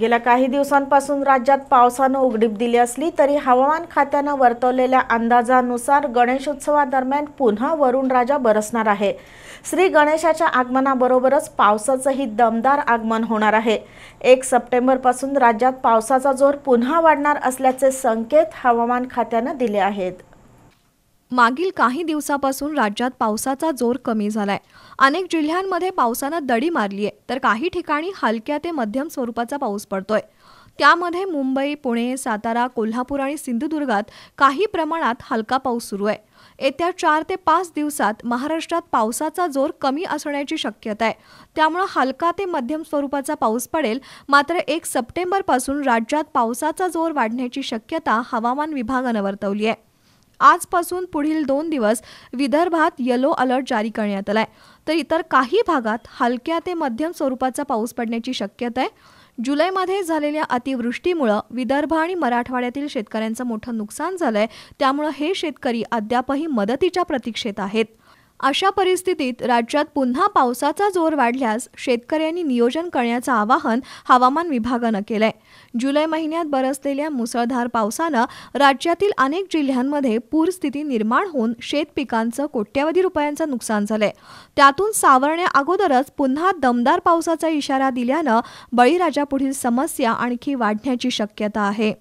गेल्या काही दिवसांपासून राज्यात पावसानं उघडीप दिली असली तरी हवामान खात्यानं वर्तवलेल्या अंदाजानुसार गणेशोत्सवादरम्यान पुन्हा वरुणराजा बरसणार आहे श्री गणेशाच्या आगमनाबरोबरच पावसाचंही दमदार आगमन होणार आहे एक सप्टेंबरपासून राज्यात पावसाचा जोर पुन्हा वाढणार असल्याचे संकेत हवामान खात्यानं दिले आहेत मागील काही दिवसापासून राज्यात पावसाचा जोर कमी झालाय अनेक जिल्ह्यांमध्ये पावसानं दडी मारली आहे तर काही ठिकाणी हलक्या ते मध्यम स्वरूपाचा पाऊस पडतोय त्यामध्ये मुंबई पुणे सातारा कोल्हापूर आणि सिंधुदुर्गात काही प्रमाणात हलका पाऊस सुरू आहे येत्या चार ते पाच दिवसात महाराष्ट्रात पावसाचा जोर कमी असण्याची शक्यता आहे त्यामुळे हलका ते मध्यम स्वरूपाचा पाऊस पडेल मात्र एक सप्टेंबरपासून राज्यात पावसाचा जोर वाढण्याची शक्यता हवामान विभागानं वर्तवली आहे आजपासून पुढील दोन दिवस विदर्भात येलो अलर्ट जारी करण्यात आलाय तर इतर काही भागात हलक्या ते मध्यम स्वरूपाचा पाऊस पडण्याची शक्यता आहे जुलैमध्ये झालेल्या अतिवृष्टीमुळं विदर्भ आणि मराठवाड्यातील शेतकऱ्यांचं मोठं नुकसान झालंय त्यामुळं हे शेतकरी अद्यापही मदतीच्या प्रतीक्षेत आहेत अशा परिस्थितीत राज्यात पुन्हा पावसाचा जोर वाढल्यास शेतकऱ्यांनी नियोजन करण्याचं आवाहन हवामान विभागानं केलंय जुलै महिन्यात बरसलेल्या मुसळधार पावसानं राज्यातील अनेक जिल्ह्यांमध्ये पूरस्थिती निर्माण होऊन शेतपिकांचं कोट्यवधी रुपयांचं नुकसान झालंय त्यातून सावरण्या अगोदरच पुन्हा दमदार पावसाचा इशारा दिल्यानं बळीराजापुढील समस्या आणखी वाढण्याची शक्यता आहे